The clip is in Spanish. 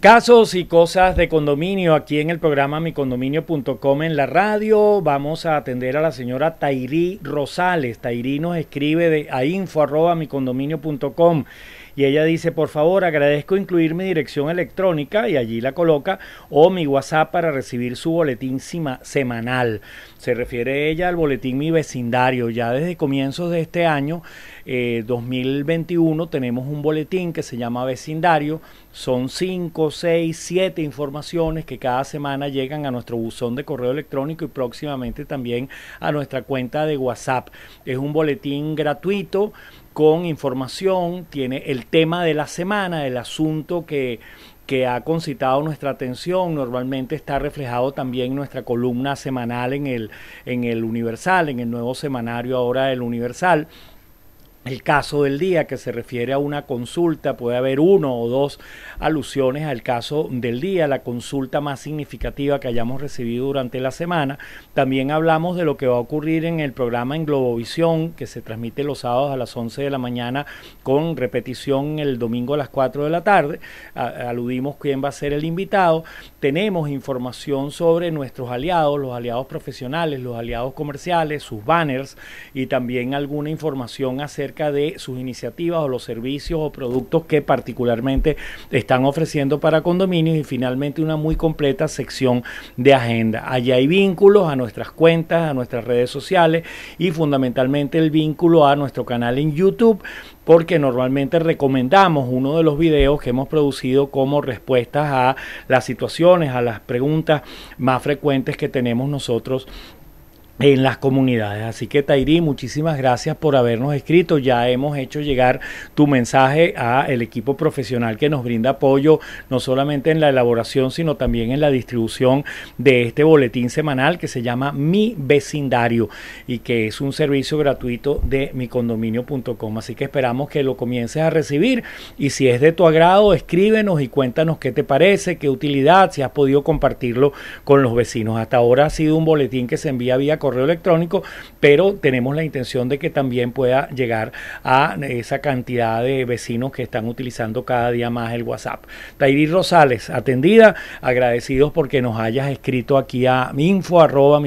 Casos y cosas de condominio aquí en el programa micondominio.com en la radio. Vamos a atender a la señora Tairí Rosales. Tairí nos escribe de a info arroba micondominio.com y ella dice, por favor, agradezco incluir mi dirección electrónica y allí la coloca o mi WhatsApp para recibir su boletín semanal. Se refiere ella al boletín Mi Vecindario. Ya desde comienzos de este año, 2021, eh, tenemos un boletín que se llama Vecindario. Son 5, 6, 7 informaciones que cada semana llegan a nuestro buzón de correo electrónico y próximamente también a nuestra cuenta de WhatsApp. Es un boletín gratuito con información, tiene el tema de la semana, el asunto que, que ha concitado nuestra atención, normalmente está reflejado también en nuestra columna semanal en el, en el Universal, en el nuevo semanario ahora del Universal el caso del día que se refiere a una consulta, puede haber uno o dos alusiones al caso del día, la consulta más significativa que hayamos recibido durante la semana. También hablamos de lo que va a ocurrir en el programa en Globovisión, que se transmite los sábados a las 11 de la mañana con repetición el domingo a las 4 de la tarde. aludimos quién va a ser el invitado. Tenemos información sobre nuestros aliados, los aliados profesionales, los aliados comerciales, sus banners y también alguna información acerca de sus iniciativas o los servicios o productos que particularmente están ofreciendo para condominios y finalmente una muy completa sección de agenda. Allí hay vínculos a nuestras cuentas, a nuestras redes sociales y fundamentalmente el vínculo a nuestro canal en YouTube porque normalmente recomendamos uno de los videos que hemos producido como respuestas a las situaciones, a las preguntas más frecuentes que tenemos nosotros en las comunidades. Así que Tairi, muchísimas gracias por habernos escrito. Ya hemos hecho llegar tu mensaje al equipo profesional que nos brinda apoyo no solamente en la elaboración, sino también en la distribución de este boletín semanal que se llama Mi Vecindario y que es un servicio gratuito de micondominio.com. Así que esperamos que lo comiences a recibir y si es de tu agrado, escríbenos y cuéntanos qué te parece, qué utilidad, si has podido compartirlo con los vecinos. Hasta ahora ha sido un boletín que se envía vía correo electrónico, pero tenemos la intención de que también pueda llegar a esa cantidad de vecinos que están utilizando cada día más el WhatsApp. Tairi Rosales, atendida, agradecidos porque nos hayas escrito aquí a info arroba